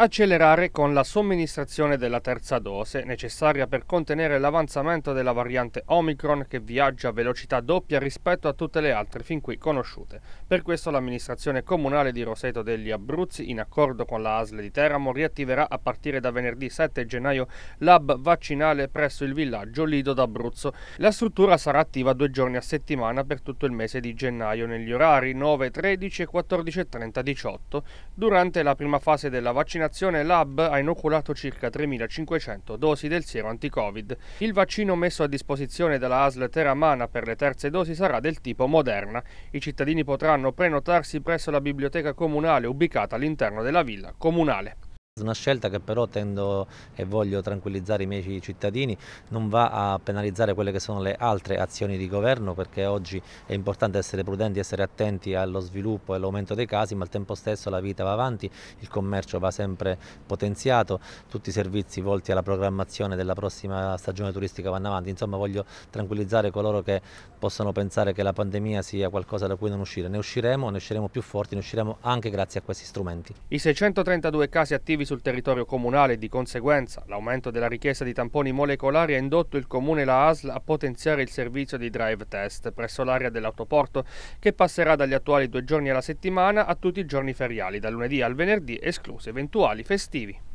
accelerare con la somministrazione della terza dose, necessaria per contenere l'avanzamento della variante Omicron che viaggia a velocità doppia rispetto a tutte le altre fin qui conosciute. Per questo l'amministrazione comunale di Roseto degli Abruzzi, in accordo con la ASL di Teramo, riattiverà a partire da venerdì 7 gennaio l'hub vaccinale presso il villaggio Lido d'Abruzzo. La struttura sarà attiva due giorni a settimana per tutto il mese di gennaio negli orari 9, 13 e 14.30-18. Durante la prima fase della vaccinazione vaccinazione Lab ha inoculato circa 3.500 dosi del siero anti-Covid. Il vaccino messo a disposizione dalla ASL Teramana per le terze dosi sarà del tipo Moderna. I cittadini potranno prenotarsi presso la biblioteca comunale ubicata all'interno della villa comunale. Una scelta che però tendo e voglio tranquillizzare i miei cittadini, non va a penalizzare quelle che sono le altre azioni di governo perché oggi è importante essere prudenti, essere attenti allo sviluppo e all'aumento dei casi, ma al tempo stesso la vita va avanti, il commercio va sempre potenziato, tutti i servizi volti alla programmazione della prossima stagione turistica vanno avanti, insomma voglio tranquillizzare coloro che possono pensare che la pandemia sia qualcosa da cui non uscire, ne usciremo, ne usciremo più forti, ne usciremo anche grazie a questi strumenti. I 632 casi attivi sul territorio comunale e di conseguenza l'aumento della richiesta di tamponi molecolari ha indotto il comune e la ASL a potenziare il servizio di drive test presso l'area dell'autoporto che passerà dagli attuali due giorni alla settimana a tutti i giorni feriali, da lunedì al venerdì esclusi eventuali festivi.